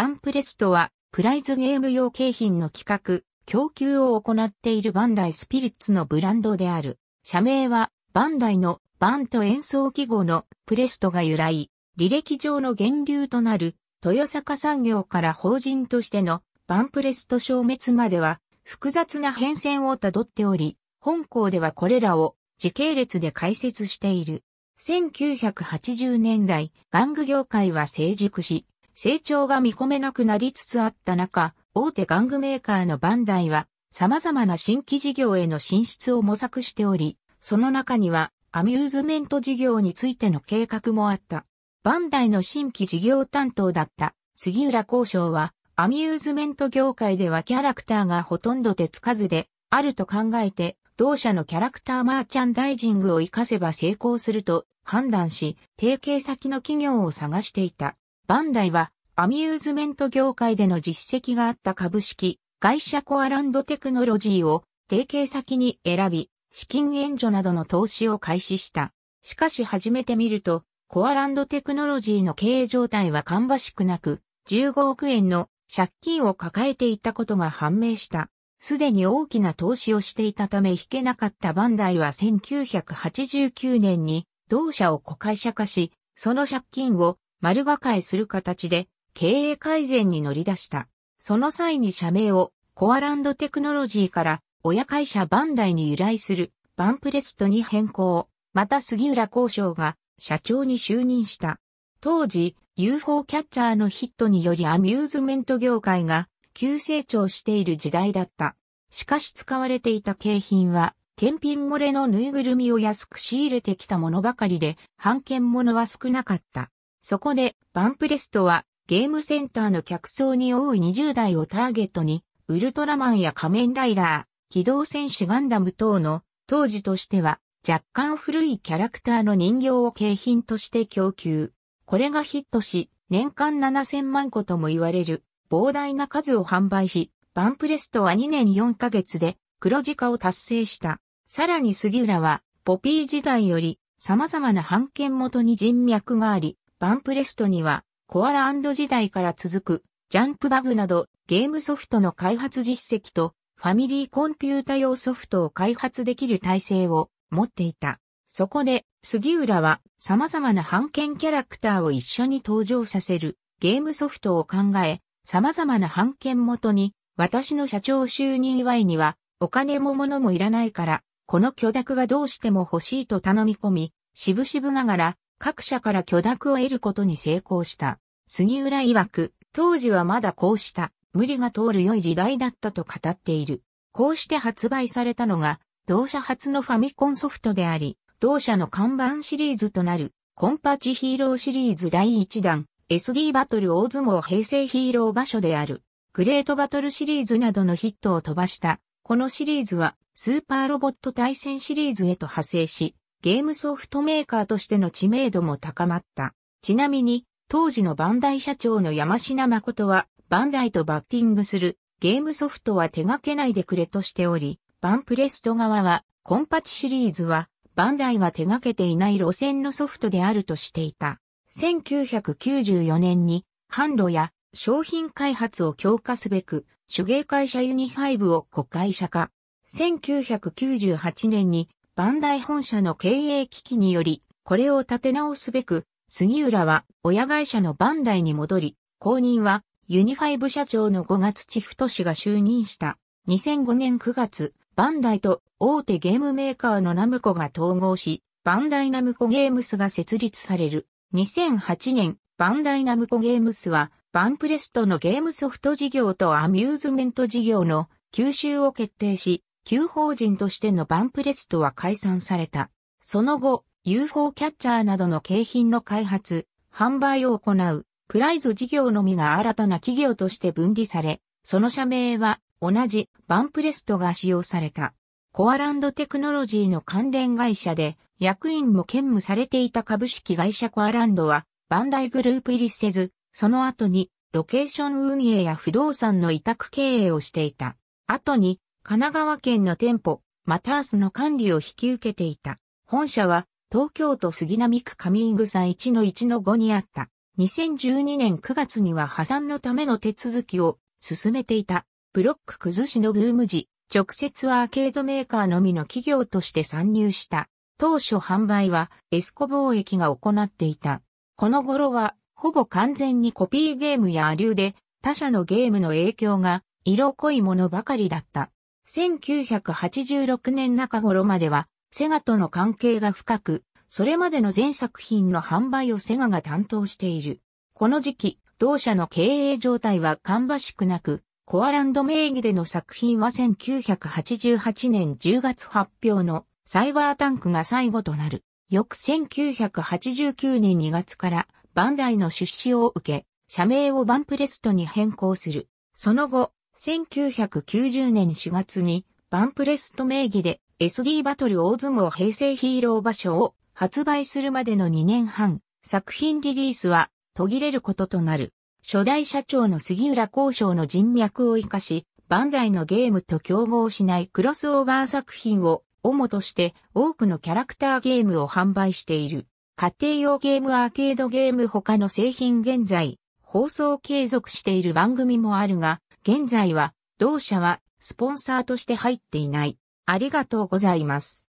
バンプレストは、プライズゲーム用景品の企画、供給を行っているバンダイスピリッツのブランドである。社名は、バンダイのバンと演奏記号のプレストが由来、履歴上の源流となる、豊坂産業から法人としてのバンプレスト消滅までは、複雑な変遷をたどっており、本校ではこれらを時系列で解説している。1980年代、玩具業界は成熟し、成長が見込めなくなりつつあった中、大手玩具メーカーのバンダイは様々な新規事業への進出を模索しており、その中にはアミューズメント事業についての計画もあった。バンダイの新規事業担当だった杉浦交渉はアミューズメント業界ではキャラクターがほとんど手つかずであると考えて同社のキャラクターマーチャンダイジングを活かせば成功すると判断し、提携先の企業を探していた。バンダイはアミューズメント業界での実績があった株式会社コアランドテクノロジーを提携先に選び、資金援助などの投資を開始した。しかし始めてみると、コアランドテクノロジーの経営状態は芳しくなく、15億円の借金を抱えていたことが判明した。すでに大きな投資をしていたため引けなかったバンダイは1989年に同社を子会社化し、その借金を丸が替えする形で経営改善に乗り出した。その際に社名をコアランドテクノロジーから親会社バンダイに由来するバンプレストに変更。また杉浦交渉が社長に就任した。当時 UFO キャッチャーのヒットによりアミューズメント業界が急成長している時代だった。しかし使われていた景品は検品漏れのぬいぐるみを安く仕入れてきたものばかりで、版権物は少なかった。そこで、バンプレストは、ゲームセンターの客層に多い20代をターゲットに、ウルトラマンや仮面ライダー、機動戦士ガンダム等の、当時としては、若干古いキャラクターの人形を景品として供給。これがヒットし、年間7000万個とも言われる、膨大な数を販売し、バンプレストは2年4ヶ月で、黒字化を達成した。さらに杉浦は、ポピー時代より、様々な版権元に人脈があり、バンプレストには、コアラ時代から続く、ジャンプバグなどゲームソフトの開発実績と、ファミリーコンピュータ用ソフトを開発できる体制を持っていた。そこで、杉浦は様々な版権キャラクターを一緒に登場させるゲームソフトを考え、様々な版権元に、私の社長就任祝いには、お金も物もいらないから、この許諾がどうしても欲しいと頼み込み、しぶしぶながら、各社から許諾を得ることに成功した。杉浦曰く、当時はまだこうした無理が通る良い時代だったと語っている。こうして発売されたのが、同社初のファミコンソフトであり、同社の看板シリーズとなる、コンパチヒーローシリーズ第1弾、SD バトル大相撲平成ヒーロー場所である、グレートバトルシリーズなどのヒットを飛ばした。このシリーズは、スーパーロボット対戦シリーズへと派生し、ゲームソフトメーカーとしての知名度も高まった。ちなみに、当時のバンダイ社長の山品誠は、バンダイとバッティングするゲームソフトは手掛けないでくれとしており、バンプレスト側は、コンパチシリーズは、バンダイが手掛けていない路線のソフトであるとしていた。1994年に、販路や商品開発を強化すべく、手芸会社ユニファイブを国会社化。1998年にバンダイ本社の経営危機により、これを立て直すべく、杉浦は親会社のバンダイに戻り、後任はユニファイブ社長の5月千太氏が就任した。2005年9月、バンダイと大手ゲームメーカーのナムコが統合し、バンダイナムコゲームスが設立される。2008年、バンダイナムコゲームスは、バンプレストのゲームソフト事業とアミューズメント事業の吸収を決定し、旧法人としてのバンプレストは解散された。その後、UFO キャッチャーなどの景品の開発、販売を行う、プライズ事業のみが新たな企業として分離され、その社名は同じバンプレストが使用された。コアランドテクノロジーの関連会社で、役員も兼務されていた株式会社コアランドは、バンダイグループ入りせず、その後に、ロケーション運営や不動産の委託経営をしていた。後に、神奈川県の店舗、マタースの管理を引き受けていた。本社は、東京都杉並区上井草1-1-5にあった。2012年9月には破産のための手続きを進めていた。ブロック崩しのブーム時、直接アーケードメーカーのみの企業として参入した。当初販売はエスコ貿易が行っていた。この頃は、ほぼ完全にコピーゲームやアリューで、他社のゲームの影響が色濃いものばかりだった。1986年中頃までは、セガとの関係が深く、それまでの全作品の販売をセガが担当している。この時期、同社の経営状態は芳しくなく、コアランド名義での作品は1988年10月発表のサイバータンクが最後となる。翌1989年2月からバンダイの出資を受け、社名をバンプレストに変更する。その後、1990年4月にバンプレスト名義で SD バトル大相撲平成ヒーロー場所を発売するまでの2年半、作品リリースは途切れることとなる。初代社長の杉浦交渉の人脈を活かし、バンダイのゲームと競合しないクロスオーバー作品を主として多くのキャラクターゲームを販売している。家庭用ゲームアーケードゲーム他の製品現在、放送継続している番組もあるが、現在は、同社はスポンサーとして入っていない。ありがとうございます。